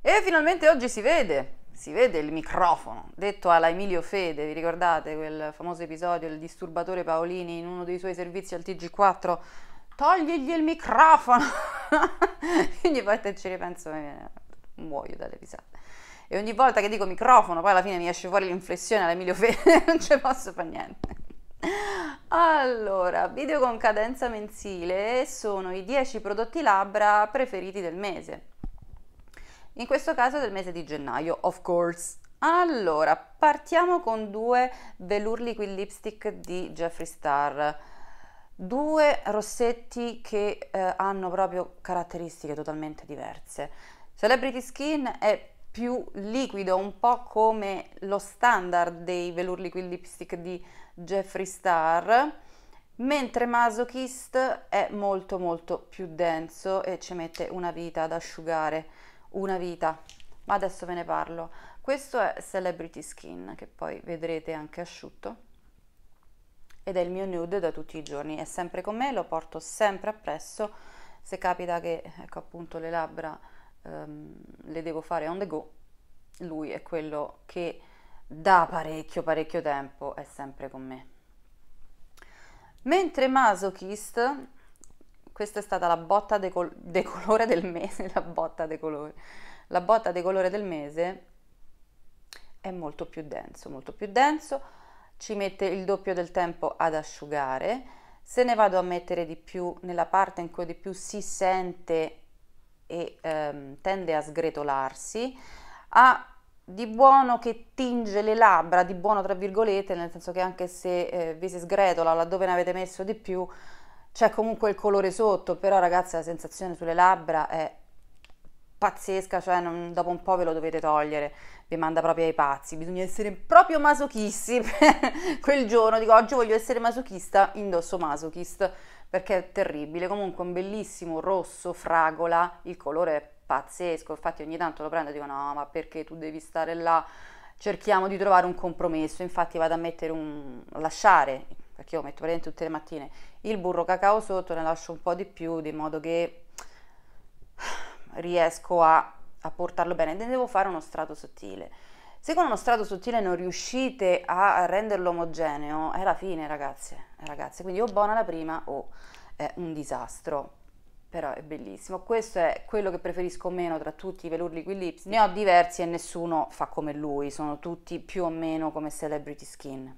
E finalmente oggi si vede, si vede il microfono, detto alla Emilio Fede, vi ricordate quel famoso episodio del disturbatore Paolini in uno dei suoi servizi al TG4? Togligli il microfono! ogni volta te ci ripenso, mi eh, muoio dalle risate. E ogni volta che dico microfono, poi alla fine mi esce fuori l'inflessione alla Emilio Fede, non ci posso fare niente. Allora, video con cadenza mensile sono i 10 prodotti labbra preferiti del mese in questo caso del mese di gennaio, of course. Allora, partiamo con due Velour Liquid Lipstick di Jeffree Star, due rossetti che eh, hanno proprio caratteristiche totalmente diverse. Celebrity Skin è più liquido, un po' come lo standard dei Velour Liquid Lipstick di Jeffree Star, mentre Masochist è molto molto più denso e ci mette una vita ad asciugare una vita, ma adesso ve ne parlo. Questo è Celebrity Skin, che poi vedrete anche asciutto, ed è il mio nude da tutti i giorni, è sempre con me, lo porto sempre appresso, se capita che, ecco appunto, le labbra ehm, le devo fare on the go, lui è quello che da parecchio parecchio tempo è sempre con me. Mentre Masochist questa è stata la botta decol- decolore del mese, la botta decolore. La botta decolore del mese è molto più denso, molto più denso, ci mette il doppio del tempo ad asciugare. Se ne vado a mettere di più nella parte in cui di più si sente e ehm, tende a sgretolarsi, ha di buono che tinge le labbra, di buono tra virgolette, nel senso che anche se eh, vi si sgretola laddove ne avete messo di più, c'è comunque il colore sotto, però ragazzi la sensazione sulle labbra è pazzesca, cioè non, dopo un po' ve lo dovete togliere, vi manda proprio ai pazzi, bisogna essere proprio masochisti quel giorno, dico oggi voglio essere masochista, indosso masochist perché è terribile, comunque un bellissimo rosso fragola, il colore è pazzesco, infatti ogni tanto lo prendo e dico no ma perché tu devi stare là, cerchiamo di trovare un compromesso, infatti vado a mettere un, lasciare perché io metto praticamente tutte le mattine il burro cacao sotto, ne lascio un po' di più di modo che riesco a, a portarlo bene, ne devo fare uno strato sottile. Se con uno strato sottile non riuscite a renderlo omogeneo, è la fine ragazze, ragazze. quindi o buona la prima o è eh, un disastro però è bellissimo. Questo è quello che preferisco meno tra tutti i velour liquid lipstick. Ne ho diversi e nessuno fa come lui, sono tutti più o meno come celebrity skin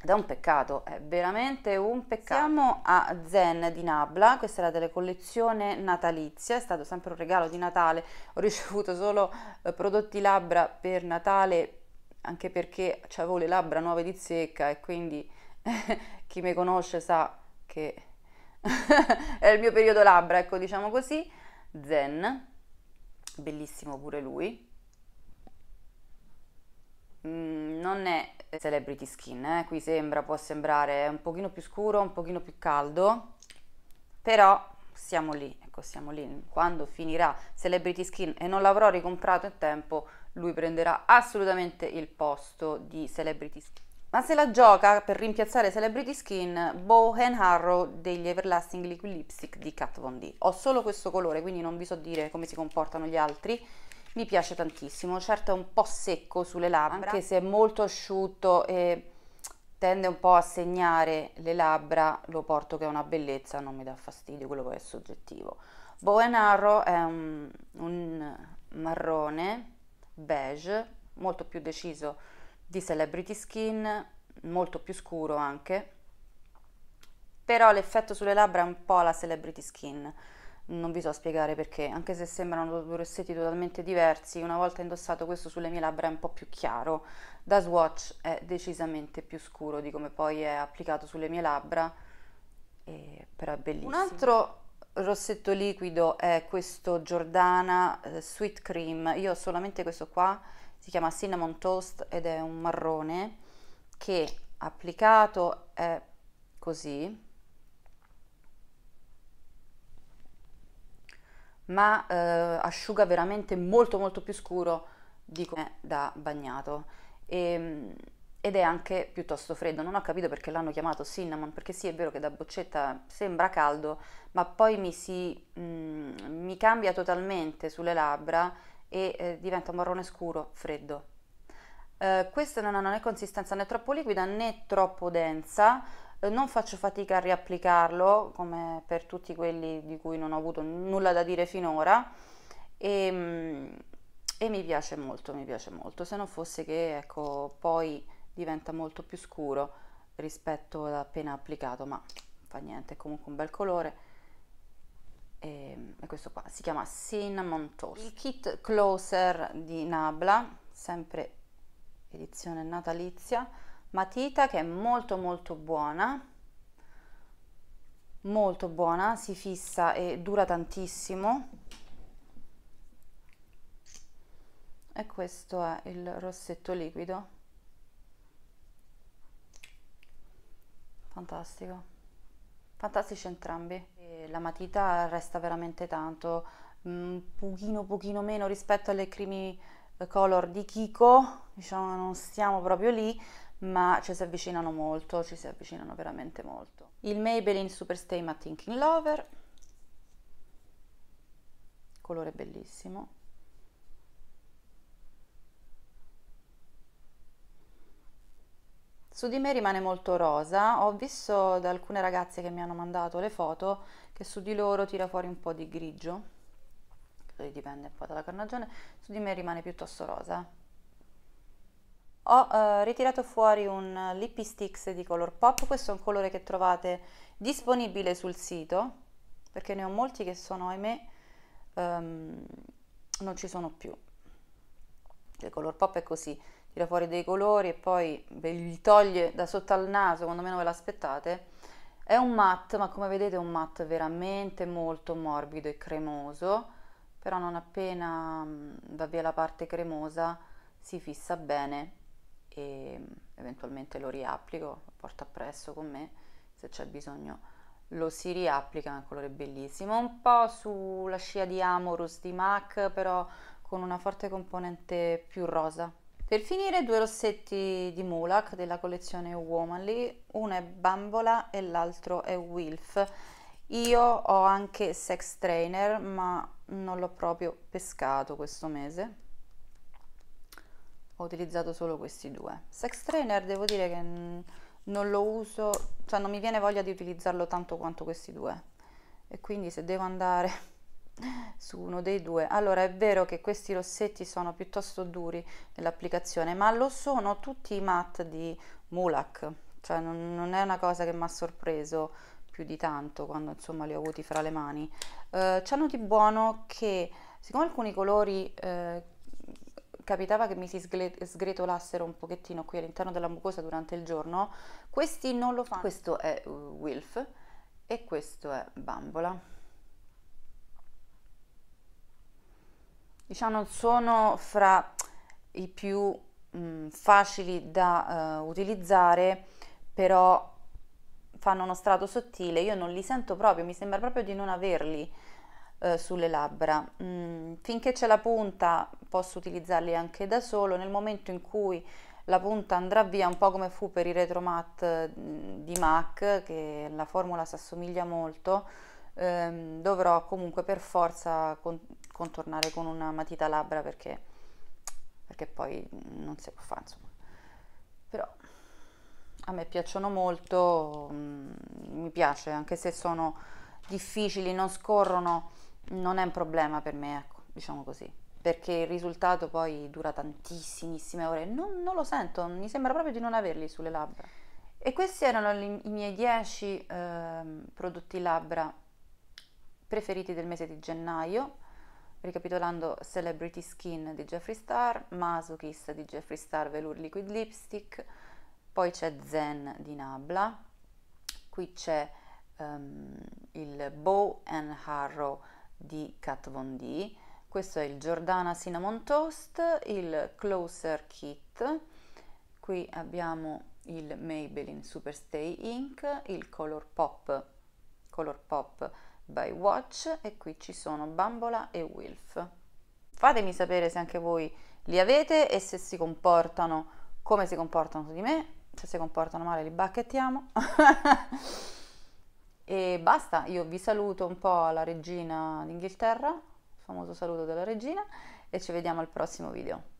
ed è un peccato, è veramente un peccato. Siamo a Zen di Nabla, questa era della collezione natalizia, è stato sempre un regalo di Natale, ho ricevuto solo eh, prodotti labbra per Natale, anche perché avevo le labbra nuove di zecca e quindi chi mi conosce sa che è il mio periodo labbra, ecco diciamo così, Zen, bellissimo pure lui, Mm, non è celebrity skin, eh? qui sembra, può sembrare un pochino più scuro, un pochino più caldo, però siamo lì, ecco siamo lì, quando finirà celebrity skin e non l'avrò ricomprato in tempo, lui prenderà assolutamente il posto di celebrity skin. Ma se la gioca per rimpiazzare Celebrity Skin Bow and Harrow degli Everlasting Liquid Lipstick di Kat Von D. Ho solo questo colore, quindi non vi so dire come si comportano gli altri mi piace tantissimo, certo è un po' secco sulle labbra, anche se è molto asciutto e tende un po' a segnare le labbra, lo porto che è una bellezza, non mi dà fastidio, quello che è soggettivo. Bowen Arrow è un, un marrone beige, molto più deciso di Celebrity Skin, molto più scuro anche, però l'effetto sulle labbra è un po' la Celebrity Skin, non vi so spiegare perché, anche se sembrano due rossetti totalmente diversi, una volta indossato questo sulle mie labbra è un po' più chiaro, da swatch è decisamente più scuro di come poi è applicato sulle mie labbra, e, però è bellissimo. Un altro rossetto liquido è questo Giordana eh, Sweet Cream, io ho solamente questo qua, si chiama Cinnamon Toast ed è un marrone che applicato è così, ma eh, asciuga veramente molto molto più scuro di come da bagnato e, ehm, ed è anche piuttosto freddo non ho capito perché l'hanno chiamato cinnamon perché sì è vero che da boccetta sembra caldo ma poi mi si mh, mm, mi cambia totalmente sulle labbra e eh, diventa marrone scuro freddo eh, questa non ha né consistenza né troppo liquida né troppo densa eh, non faccio fatica a riapplicarlo come per tutti quelli di cui non ho avuto nulla da dire finora e, ehm, e mi piace molto, mi piace molto, se non fosse che ecco, poi diventa molto più scuro rispetto ad appena applicato, ma fa niente, è comunque un bel colore. E, ehm, e questo qua si chiama Cinnamon Toast. Il kit closer di Nabla, sempre edizione natalizia matita che è molto molto buona molto buona si fissa e dura tantissimo e questo è il rossetto liquido fantastico fantastici entrambi e la matita resta veramente tanto un mm, pochino pochino meno rispetto alle creamy color di Kiko diciamo non stiamo proprio lì ma ci si avvicinano molto, ci si avvicinano veramente molto. Il Maybelline Superstay Matte Thinking Lover, colore bellissimo. Su di me rimane molto rosa, ho visto da alcune ragazze che mi hanno mandato le foto che su di loro tira fuori un po' di grigio, dipende un po' dalla carnagione, su di me rimane piuttosto rosa, ho eh, ritirato fuori un lippy sticks di color pop questo è un colore che trovate disponibile sul sito perché ne ho molti che sono ahimè um, non ci sono più il color pop è così tira fuori dei colori e poi ve li toglie da sotto al naso quando meno ve l'aspettate è un matte ma come vedete è un matte veramente molto morbido e cremoso però non appena mm, va via la parte cremosa si fissa bene e mm, eventualmente lo riapplico, lo porto appresso con me se c'è bisogno lo si riapplica, è un colore bellissimo, un po' sulla scia di Amorous di MAC però con una forte componente più rosa. Per finire due rossetti di Mulak della collezione Womanly, uno è Bambola e l'altro è Wilf. Io ho anche Sex Trainer ma non l'ho proprio pescato questo mese ho utilizzato solo questi due sex trainer devo dire che non lo uso cioè non mi viene voglia di utilizzarlo tanto quanto questi due e quindi se devo andare su uno dei due allora è vero che questi rossetti sono piuttosto duri nell'applicazione ma lo sono tutti i matte di Mulak cioè non, non è una cosa che mi ha sorpreso più di tanto quando insomma li ho avuti fra le mani eh, c'hanno di buono che siccome alcuni colori eh, capitava che mi si sgretolassero un pochettino qui all'interno della mucosa durante il giorno, questi non lo fanno. Questo è uh, Wilf e questo è Bambola. Diciamo non sono fra i più mh, mm, facili da uh, utilizzare, però fanno uno strato sottile, io non li sento proprio, mi sembra proprio di non averli eh, sulle labbra. Mm, finché c'è la punta posso utilizzarli anche da solo, nel momento in cui la punta andrà via un po' come fu per i retro matte mm, di MAC che la formula si assomiglia molto ehm, dovrò comunque per forza con contornare con una matita labbra perché, perché poi non si può fare insomma però a me piacciono molto mh, mm, mi piace anche se sono difficili non scorrono non è un problema per me, ecco, diciamo così, perché il risultato poi dura tantissime ore, non, non, lo sento, mi sembra proprio di non averli sulle labbra. E questi erano li, i miei 10 eh, prodotti labbra preferiti del mese di gennaio, ricapitolando Celebrity Skin di Jeffree Star, Masochist di Jeffree Star Velour Liquid Lipstick, poi c'è Zen di Nabla, qui c'è um, il Bow and Harrow di Kat Von D. Questo è il Giordana Cinnamon Toast, il Closer Kit. Qui abbiamo il Maybelline Superstay Ink, il Color Pop, Color Pop by Watch e qui ci sono Bambola e Wilf. Fatemi sapere se anche voi li avete e se si comportano come si comportano su di me, se si comportano male li bacchettiamo. E basta, io vi saluto un po' alla regina d'Inghilterra, famoso saluto della regina, e ci vediamo al prossimo video.